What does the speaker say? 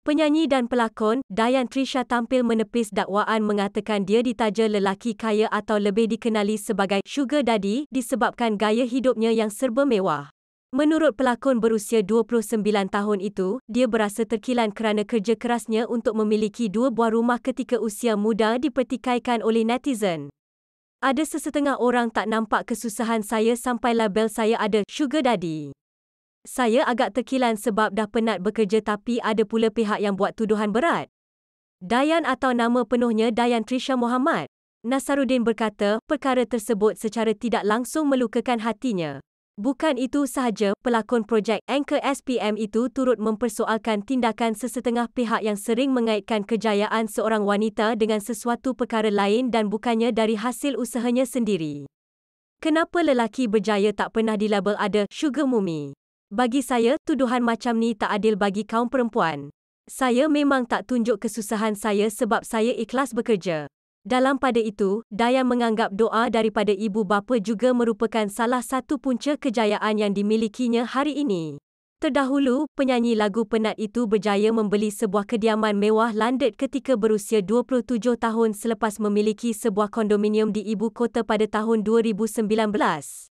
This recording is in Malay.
Penyanyi dan pelakon, Dayan Trisha tampil menepis dakwaan mengatakan dia ditaja lelaki kaya atau lebih dikenali sebagai sugar daddy disebabkan gaya hidupnya yang serba mewah. Menurut pelakon berusia 29 tahun itu, dia berasa terkilan kerana kerja kerasnya untuk memiliki dua buah rumah ketika usia muda dipertikaikan oleh netizen. Ada sesetengah orang tak nampak kesusahan saya sampai label saya ada sugar daddy. Saya agak terkilan sebab dah penat bekerja tapi ada pula pihak yang buat tuduhan berat. Dayan atau nama penuhnya Dayan Trisha Muhammad. Nasaruddin berkata, perkara tersebut secara tidak langsung melukakan hatinya. Bukan itu sahaja, pelakon projek Anchor SPM itu turut mempersoalkan tindakan sesetengah pihak yang sering mengaitkan kejayaan seorang wanita dengan sesuatu perkara lain dan bukannya dari hasil usahanya sendiri. Kenapa lelaki berjaya tak pernah dilabel ada sugar mummy? Bagi saya, tuduhan macam ni tak adil bagi kaum perempuan. Saya memang tak tunjuk kesusahan saya sebab saya ikhlas bekerja. Dalam pada itu, Dayan menganggap doa daripada ibu bapa juga merupakan salah satu punca kejayaan yang dimilikinya hari ini. Terdahulu, penyanyi lagu penat itu berjaya membeli sebuah kediaman mewah landed ketika berusia 27 tahun selepas memiliki sebuah kondominium di ibu kota pada tahun 2019.